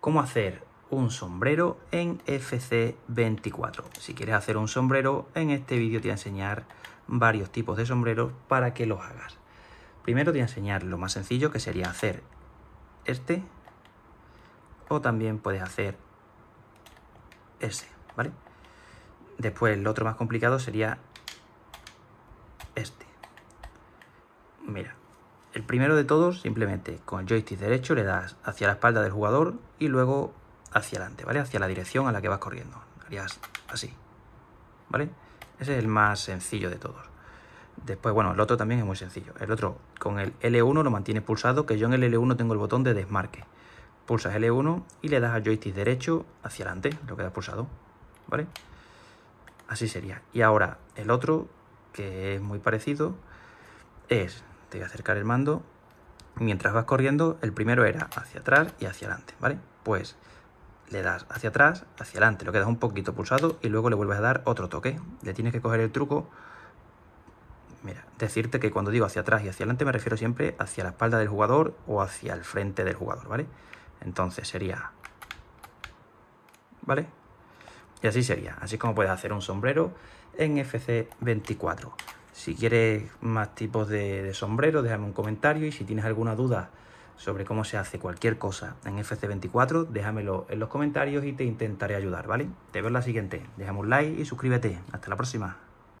cómo hacer un sombrero en FC24. Si quieres hacer un sombrero, en este vídeo te voy a enseñar varios tipos de sombreros para que los hagas. Primero te voy a enseñar lo más sencillo que sería hacer este o también puedes hacer ese, ¿vale? Después lo otro más complicado sería este. Mira, el primero de todos, simplemente con el joystick derecho le das hacia la espalda del jugador y luego hacia adelante, ¿vale? Hacia la dirección a la que vas corriendo. Harías así, ¿vale? Ese es el más sencillo de todos. Después, bueno, el otro también es muy sencillo. El otro con el L1 lo mantienes pulsado, que yo en el L1 tengo el botón de desmarque. Pulsas L1 y le das al joystick derecho hacia adelante, lo que has pulsado, ¿vale? Así sería. Y ahora, el otro, que es muy parecido, es te voy a acercar el mando. Mientras vas corriendo, el primero era hacia atrás y hacia adelante, ¿vale? Pues le das hacia atrás, hacia adelante, lo quedas un poquito pulsado y luego le vuelves a dar otro toque. Le tienes que coger el truco. Mira, decirte que cuando digo hacia atrás y hacia adelante me refiero siempre hacia la espalda del jugador o hacia el frente del jugador, ¿vale? Entonces sería... ¿Vale? Y así sería, así como puedes hacer un sombrero en FC24. Si quieres más tipos de, sombreros, déjame un comentario y si tienes alguna duda sobre cómo se hace cualquier cosa en FC24, déjamelo en los comentarios y te intentaré ayudar, ¿vale? Te veo en la siguiente. Déjame un like y suscríbete. Hasta la próxima.